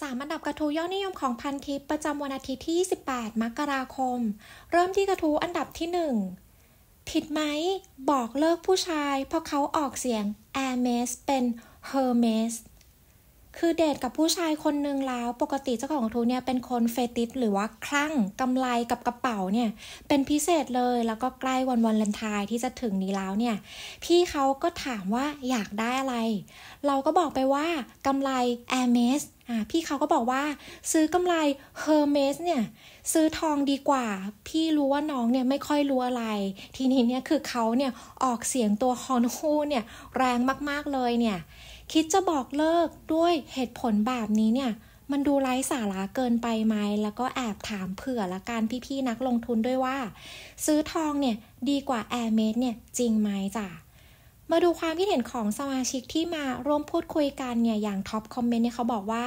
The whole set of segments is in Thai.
สามอันดับกระทู้ยอดนิยมของพันทิปประจำวันอาทิตย์ที่28มกราคม เริ่มที่กระทู้อันดับที่ 1 ผิดไหมบอกเลิกผู้ชายเพราะเขาออกเสียง a i m e s เป็น Hermes คือเดทกับผู้ชายคนหนึ่งแล้วปกติเจ้าของกระทู้เนี่ยเป็นคนเฟติสหรือว่าคลั่งกำไรกับกระเป๋าเนี่ย เป็นพิเศษเลยแล้วก็ใกล้วันวันเลนทายที่จะถึงนี้แล้วเนี่ยพี่เขาก็ถามว่าอยากได้อะไร เราก็บอกไปว่ากำไร a e m e s พี่เขาก็บอกว่า ซื้อกำไรเฮอร์เมสเนี่ย ซื้อทองดีกว่า พี่รู้ว่าน้องเนี่ยไม่ค่อยรู้อะไรทีนี้เนี่ยคือเขาเนี่ยออกเสียงตัวฮอนฮูเนี่ย แรงมากๆเลยเนี่ย คิดจะบอกเลิกด้วยเหตุผลแบบนี้เนี่ย มันดูไร้สาระเกินไปไหมแล้วก็แอบถามเผื่อละกันพี่ๆ นักลงทุนด้วยว่า ซื้อทองเนี่ยดีกว่าแอร์เมสเนี่ยจริงไหมจ้ะมาดูความคิดเห็นของสมาชิกที่มาร่วมพูดคุยกันเนี่ยอย่างท็อปคอมเมนต์เนี่ยเขาบอกว่า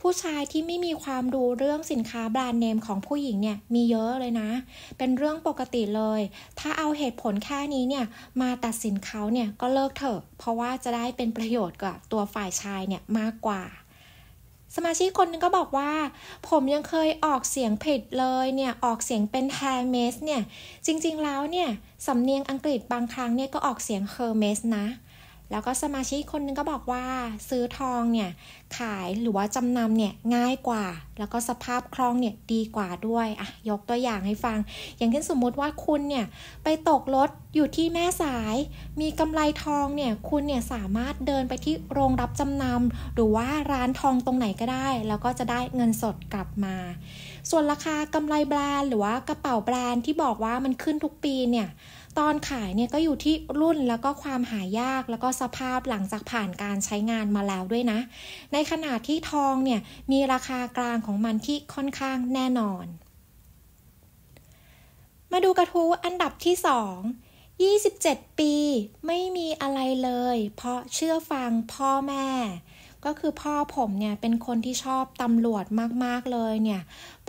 ผู้ชายที่ไม่มีความรู้เรื่องสินค้าแบรนด์เนมของผู้หญิงเนี่ยมีเยอะเลยนะ เป็นเรื่องปกติเลย ถ้าเอาเหตุผลแค่นี้เนี่ยมาตัดสินเขาเนี่ยก็เลิกเถอะ เพราะว่าจะได้เป็นประโยชน์กับตัวฝ่ายชายเนี่ยมากกว่าสมาชิกคนนึงก็บอกว่า ผมยังเคยออกเสียงผิดเลยเนี่ย ออกเสียงเป็น Hermes เนี่ย จริงๆแล้วเนี่ย สำเนียงอังกฤษบางครั้งเนี่ย ก็ออกเสียง Hermes นะแล้วก็สมาชิกคนนึงก็บอกว่าซื้อทองเนี่ยขายหรือว่าจำนำเนี่ยง่ายกว่า แล้วก็สภาพคล่องเนี่ยดีกว่าด้วยอ่ะยกตัวอย่างให้ฟัง อย่างเช่นสมมุติว่าคุณเนี่ยไปตกรถอยู่ที่แม่สาย มีกำไรทองเนี่ยคุณเนี่ยสามารถเดินไปที่โรงรับจำนำหรือว่าร้านทองตรงไหนก็ได้ แล้วก็จะได้เงินสดกลับมา ส่วนราคากำไรแบรนด์หรือว่ากระเป๋าแบรนด์ที่บอกว่ามันขึ้นทุกปีเนี่ยตอนขายเนี่ยก็อยู่ที่รุ่นแล้วก็ความหายากแล้วก็สภาพหลังจากผ่านการใช้งานมาแล้วด้วยนะ ในขณะที่ทองเนี่ย มีราคากลางของมันที่ค่อนข้างแน่นอน มาดูกระทู้อันดับที่ 2 27 ปีไม่มีอะไรเลย เพราะเชื่อฟังพ่อแม่ก็คือพ่อผมเนี่ย เป็นคนที่ชอบตำรวจมากๆเลยเนี่ย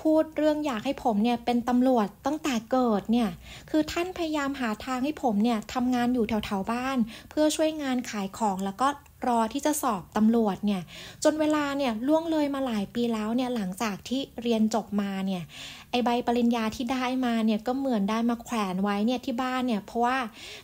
พูดเรื่องอยากให้ผมเนี่ย เป็นตำรวจตั้งแต่เกิดเนี่ยคือท่านพยายามหาทางให้ผมเนี่ยทำงานอยู่แถวๆบ้าน เพื่อช่วยงานขายของแล้วก็รอที่จะสอบตำรวจเนี่ย จนเวลาเนี่ย ล่วงเลยมาหลายปีแล้วเนี่ยหลังจากที่เรียนจบมาเนี่ย ไอใบปริญญาที่ได้มาเนี่ย ก็เหมือนได้มาแขวนไว้เนี่ยที่บ้านเนี่ยเพราะว่า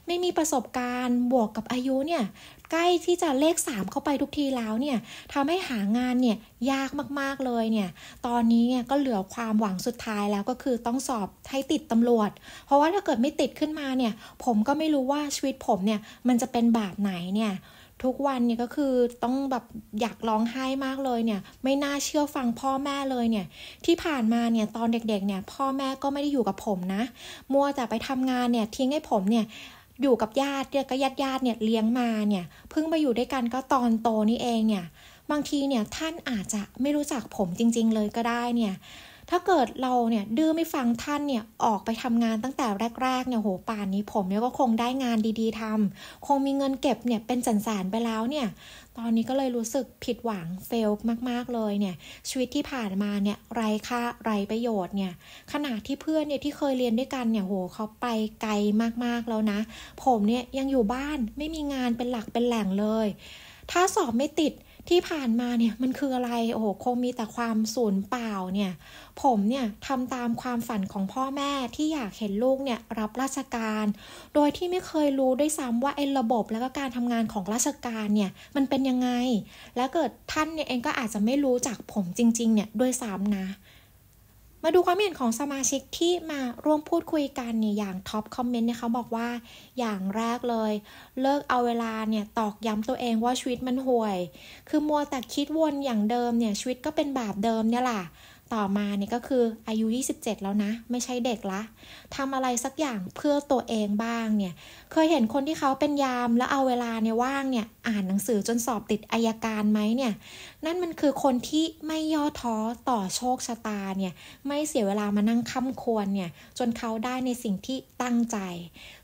ไม่มีประสบการณ์บวกกับอายุเนี่ยใกล้ที่จะเลข3เข้าไปทุกทีแล้วเนี่ยทำให้หางาน เนี่ยยากมากๆเลยเนี่ย ตอนนี้เนี่ยก็เหลือความหวังสุดท้ายแล้วก็คือต้องสอบให้ติดตำรวจ เพราะว่าถ้าเกิดไม่ติดขึ้นมาเนี่ย ผมก็ไม่รู้ว่าชีวิตผมเนี่ยมันจะเป็นแบบไหนเนี่ยทุกวันเนี่ยก็คือต้องแบบอยากร้องไห้มากเลยเนี่ย ไม่น่าเชื่อฟังพ่อแม่เลยเนี่ยที่ผ่านมาเนี่ยตอนเด็กๆเนี่ยพ่อแม่ก็ไม่ได้อยู่กับผมนะ มัวแต่ไปทำงานเนี่ยทิ้งให้ผมเนี่ยอยู่กับญาติเนี่ยก็ญาติญาติเนี่ยเลี้ยงมาเนี่ยเพิ่งมาอยู่ด้วยกันก็ตอนโตนี่เองเนี่ย บางทีเนี่ย ท่านอาจจะไม่รู้จักผมจริงๆเลยก็ได้เนี่ยถ้าเกิดเราเนี่ยดื้อไม่ฟังท่านเนี่ยออกไปทำงานตั้งแต่แรกๆเนี่ยโหป่านนี้ผมเนี่ยก็คงได้งานดีๆทำ คงมีเงินเก็บเนี่ยเป็นแสนๆไปแล้วเนี่ยตอนนี้ก็เลยรู้สึกผิดหวังเฟลมากๆเลยเนี่ยชีวิตที่ผ่านมาเนี่ยไรค่าไรประโยชน์เนี่ยขณะที่เพื่อนเนี่ยที่เคยเรียนด้วยกันเนี่ยโหเขาไปไกลมากๆแล้วนะ ผมเนี่ยยังอยู่บ้านไม่มีงานเป็นหลักเป็นแหล่งเลย ถ้าสอบไม่ติดที่ผ่านมาเนี่ยมันคืออะไร โอ้โหคงมีแต่ความสูญเปล่าเนี่ย ผมเนี่ยทำตามความฝันของพ่อแม่ที่อยากเห็นลูกเนี่ย รับราชการ โดยที่ไม่เคยรู้ด้วยซ้ำว่าไอ้ระบบแล้วก็การทำงานของราชการเนี่ย มันเป็นยังไง แล้วเกิดท่านเนี่ย เองก็อาจจะไม่รู้จากผมจริงๆ เนี่ยด้วยซ้ำนะมาดูความเห็นของสมาชิกที่มาร่วมพูดคุยกันเนี่ยอย่างท็อปคอมเมนต์เนี่ยเขาบอกว่าอย่างแรกเลยเลิกเอาเวลาเนี่ยตอกย้ำตัวเองว่าชีวิตมันห่วย คือมัวแต่คิดวนอย่างเดิมเนี่ยชีวิตก็เป็นแบบเดิมเนี่ยแหละต่อมาเนี่ยก็คืออายุ 27 แล้วนะไม่ใช่เด็กละทำอะไรสักอย่างเพื่อตัวเองบ้างเนี่ย เคยเห็นคนที่เขาเป็นยามแล้วเอาเวลาเนี่ยว่างเนี่ยอ่านหนังสือจนสอบติดอายการไหมเนี่ยนั่นมันคือคนที่ไม่ย่อท้อต่อโชคชะตาเนี่ยไม่เสียเวลามานั่งค้ำควรเนี่ยจนเขาได้ในสิ่งที่ตั้งใจ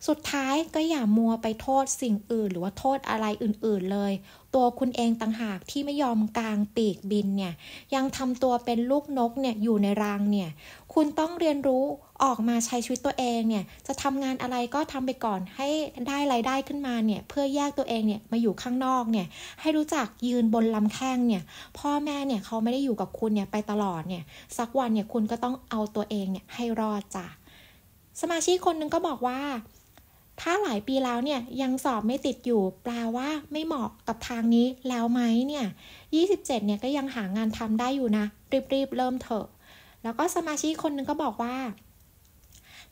สุดท้ายก็อย่ามัวไปโทษสิ่งอื่นหรือว่าโทษอะไรอื่นๆเลยตัวคุณเองต่างหากที่ไม่ยอมกลางปีกบินเนี่ยยังทำตัวเป็นลูกนกเนี่ยอยู่ใน รังเนี่ยคุณต้องเรียนรู้ออกมาใช้ชีวิตตัวเองเนี่ยจะทำงานอะไรก็ทำไปก่อนให้ได้ไรายได้ขึ้นมาเนี่ยเพื่อแยกตัวเองเนี่ยมาอยู่ข้างนอกเนี่ยให้รู้จักยืนบนลำแข้งเนี่ยพ่อแม่เนี่ยเขาไม่ได้อยู่กับคุณเนี่ยไปตลอดเนี่ยสักวันเนี่ยคุณก็ต้องเอาตัวเองเนี่ยให้รอดจ้ะสมาชิกคนหนึ่งก็บอกว่าถ้าหลายปีแล้วเนี่ยยังสอบไม่ติดอยู่ แปลว่าไม่เหมาะกับทางนี้แล้วไหมเนี่ย27เนี่ยก็ยังหางานทำได้อยู่นะ รีบๆเริ่มเถอะ แล้วก็สมาชิกคนนึงก็บอกว่า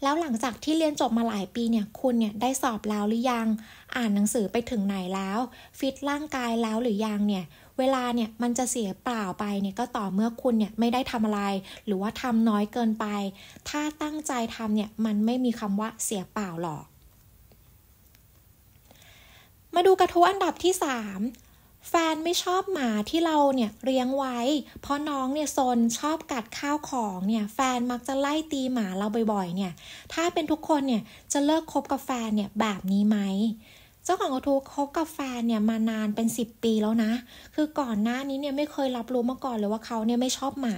แล้วหลังจากที่เรียนจบมาหลายปีเนี่ย คุณเนี่ยได้สอบแล้วหรือยัง อ่านหนังสือไปถึงไหนแล้ว ฟิตร่างกายแล้วหรือยังเนี่ย เวลาเนี่ยมันจะเสียเปล่าไปเนี่ยก็ต่อเมื่อคุณเนี่ยไม่ได้ทำอะไร หรือว่าทำน้อยเกินไป ถ้าตั้งใจทำเนี่ยมันไม่มีคำว่าเสียเปล่าหรอกมาดูกระทู้อันดับที่ 3 แฟนไม่ชอบหมาที่เราเนี่ยเลี้ยงไว้ เพราะน้องเนี่ยซนชอบกัดข้าวของเนี่ย แฟนมักจะไล่ตีหมาเราบ่อยๆ เนี่ย ถ้าเป็นทุกคนเนี่ยจะเลิกคบกับแฟนเนี่ยแบบนี้ไหมเจ้าของกระทู้คบกับแฟนเนี่ยมานานเป็นสิบปีแล้วนะ คือก่อนหน้านี้เนี่ยไม่เคยรับรู้มาก่อนเลยว่าเขาเนี่ยไม่ชอบหมา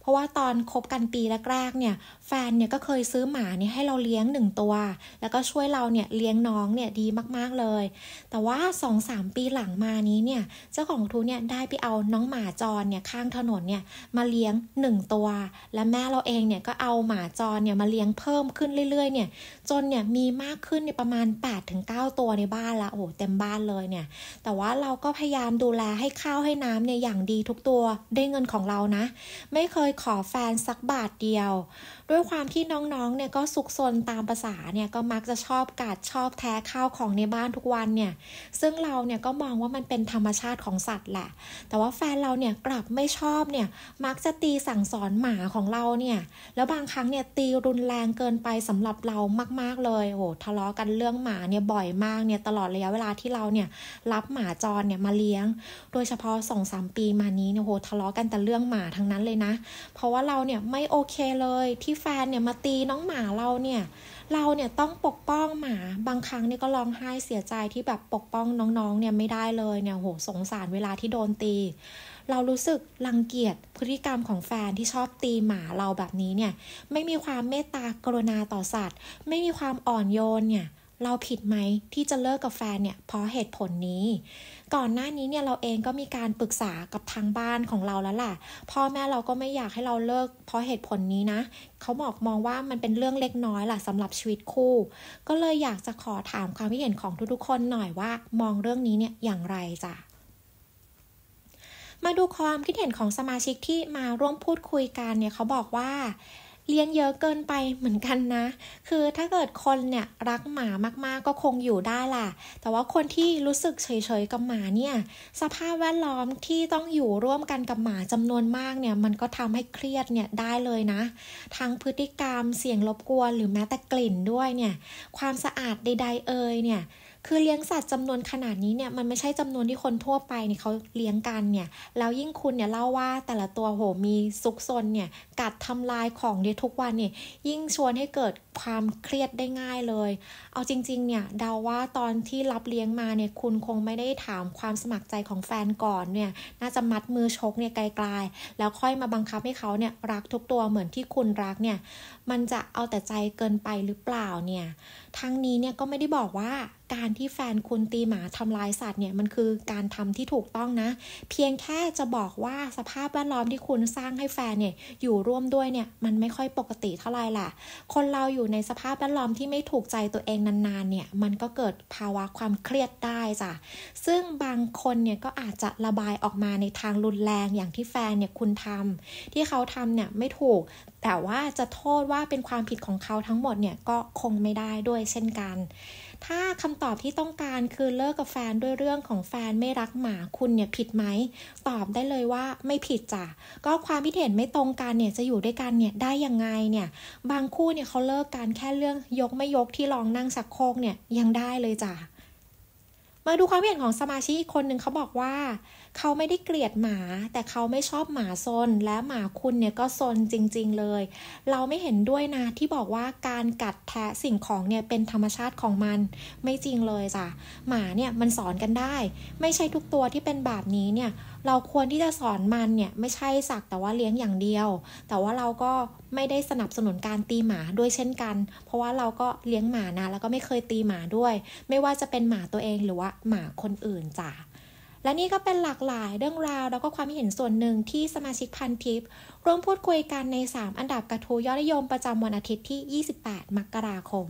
เพราะว่าตอนคบกันปีแรกๆเนี่ยแฟนเนี่ยก็เคยซื้อหมาเนี่ยให้เราเลี้ยงหนึ่งตัวแล้วก็ช่วยเราเนี่ยเลี้ยงน้องเนี่ยดีมากๆเลยแต่ว่าสสองามปีหลังมานี้เนี่ยเจ้าของกระทู้เนี่ยได้ไปเอาน้องหมาจรเนี่ยข้างถนนเนี่ยมาเลี้ยงหนึ่งตัวและแม่เราเองเนี่ยก็เอาหมาจรเนี่ยมาเลี้ยงเพิ่มขึ้นเรื่อย ๆ เนี่ยจนเนี่ยมีมากขึ้นเนี่ยประมาณ8าตัวในบ้านานละโอ้เต็มบ้านเลยเนี่ย แต่ว่าเราก็พยายามดูแลให้ข้าวให้น้ำเนี่ยอย่างดีทุกตัวด้วยเงินของเรานะ ไม่เคยขอแฟนสักบาทเดียว ด้วยความที่น้องๆ เนี่ยก็สุกซนตามภาษาเนี่ย ก็มักจะชอบ กัดชอบแท้ข้าวของในบ้านทุกวันเนี่ย ซึ่งเราเนี่ยก็มองว่ามันเป็นธรรมชาติของสัตว์แหละ แต่ว่าแฟนเราเนี่ยกลับไม่ชอบเนี่ยมักจะตีสั่งสอนหมาของเราเนี่ย แล้วบางครั้งเนี่ยตีรุนแรงเกินไปสำหรับเรามาก ๆเลย โอ้โหทะเลาะกันเรื่องหมาเนี่ยบ่อยมากเนี่ยตลอดระยะเวลาที่เราเนี่ยรับหมาจรเนี่ยมาเลี้ยง โดยเฉพาะสองสามปีมานี้เนี่ยโหทะเลาะกันแต่เรื่องหมาทั้งนั้นเลยนะ เพราะว่าเราเนี่ยไม่โอเคเลย ที่แฟนเนี่ยมาตีน้องหมาเราเนี่ยเราเนี่ยต้องปกป้องหมาบางครั้งเนี่ยก็ร้องไห้เสียใจที่แบบปกป้องน้องๆเนี่ยไม่ได้เลยเนี่ยโหสงสารเวลาที่โดนตี เรารู้สึกรังเกียจพฤติกรรมของแฟนที่ชอบตีหมาเราแบบนี้เนี่ยไม่มีความเมตตากรุณาต่อสัตว์ ไม่มีความอ่อนโยนเนี่ยเราผิดไหมที่จะเลิกกับแฟนเนี่ยเพราะเหตุผลนี้ ก่อนหน้านี้เนี่ยเราเองก็มีการปรึกษากับทางบ้านของเราแล้วล่ะพ่อแม่เราก็ไม่อยากให้เราเลิกเพราะเหตุผลนี้นะ เขาบอกมองว่ามันเป็นเรื่องเล็กน้อยล่ะสำหรับชีวิตคู่ ก็เลยอยากจะขอถามความคิดเห็นของทุกๆคนหน่อยว่ามองเรื่องนี้เนี่ยอย่างไรจ้ะมาดูความคิดเห็นของสมาชิกที่มาร่วมพูดคุยกันเนี่ยเขาบอกว่าเลี้ยงเยอะเกินไปเหมือนกันนะ คือถ้าเกิดคนเนี่ยรักหมามากๆก็คงอยู่ได้ล่ะ แต่ว่าคนที่รู้สึกเฉยๆกับหมาเนี่ยสภาพแวดล้อมที่ต้องอยู่ร่วมกันกับหมาจำนวนมากเนี่ย มันก็ทำให้เครียดเนี่ยได้เลยนะ ทั้งพฤติกรรมเสียงรบกวนหรือแม้แต่กลิ่นด้วยเนี่ยความสะอาดใด ๆเอ่ยเนี่ยคือเลี้ยงสัตว์จำนวนขนาดนี้เนี่ยมันไม่ใช่จำนวนที่คนทั่วไปเนี่ยเขาเลี้ยงกันเนี่ยแล้วยิ่งคุณเนี่ยเล่าว่าแต่ละตัวโหมีซุกซนเนี่ยกัดทำลายของเดียทุกวันเนี่ย ยิ่งชวนให้เกิดความเครียดได้ง่ายเลยเอาจริง ๆ เนี่ยเดาว่าตอนที่รับเลี้ยงมาเนี่ยคุณคงไม่ได้ถามความสมัครใจของแฟนก่อนเนี่ย น่าจะมัดมือชกเนี่ยไกล ๆ แล้วค่อยมาบังคับให้เขาเนี่ย รักทุกตัวเหมือนที่คุณรักเนี่ยมันจะเอาแต่ใจเกินไปหรือเปล่าเนี่ยทั้งนี้เนี่ยก็ไม่ได้บอกว่าการที่แฟนคุณตีหมาทำลายสัตว์เนี่ยมันคือการทำที่ถูกต้องนะเพียงแค่จะบอกว่าสภาพแวดล้อมที่คุณสร้างให้แฟนเนี่ย อยู่ร่วมด้วยเนี่ย มันไม่ค่อยปกติเท่าไหร่ล่ะ คนเราอยู่ในสภาพแวดล้อมที่ไม่ถูกใจตัวเองนานๆ เนี่ย มันก็เกิดภาวะความเครียดได้จ้ะซึ่งบางคนเนี่ยก็อาจจะระบายออกมาในทางรุนแรงอย่างที่แฟนเนี่ยคุณทำที่เขาทำเนี่ยไม่ถูก แต่ว่าจะโทษว่าเป็นความผิดของเขาทั้งหมดเนี่ยก็คงไม่ได้ด้วยเช่นกันถ้าคำตอบที่ต้องการคือเลิกกับแฟนด้วยเรื่องของแฟนไม่รักหมาคุณเนี่ยผิดไหม ตอบได้เลยว่าไม่ผิดจ้ะก็ความคิดเห็นไม่ตรงกันเนี่ยจะอยู่ด้วยกันเนี่ยได้ยังไงเนี่ย บางคู่เนี่ยเขาเลิกกันแค่เรื่องยกไม่ยกที่รองนั่งสักโคกเนี่ยยังได้เลยจ้ะมาดูความเห็นของสมาชิกอีกคนหนึ่งเขาบอกว่าเขาไม่ได้เกลียดหมาแต่เขาไม่ชอบหมาซน และหมาคุณเนี่ยก็ซนจริงๆเลย เราไม่เห็นด้วยนะที่บอกว่าการกัดแทะสิ่งของเนี่ยเป็นธรรมชาติของมัน ไม่จริงเลยจ้ะ หมาเนี่ยมันสอนกันได้ ไม่ใช่ทุกตัวที่เป็นแบบนี้เนี่ย เราควรที่จะสอนมันเนี่ยไม่ใช่สักแต่ว่าเลี้ยงอย่างเดียว แต่ว่าเราก็ไม่ได้สนับสนุนการตีหมาด้วยเช่นกัน เพราะว่าเราก็เลี้ยงหมานะแล้วก็ไม่เคยตีหมาด้วย ไม่ว่าจะเป็นหมาตัวเอง หรือว่าหมาคนอื่นจ้ะและนี่ก็เป็นหลากหลายเรื่องราวแล้วก็ความเห็นส่วนหนึ่งที่สมาชิกพันทิปร่วมพูดคุยกันใน 3 อันดับกระทู้ยอดนิยมประจำวันอาทิตย์ที่ 28 มกราคม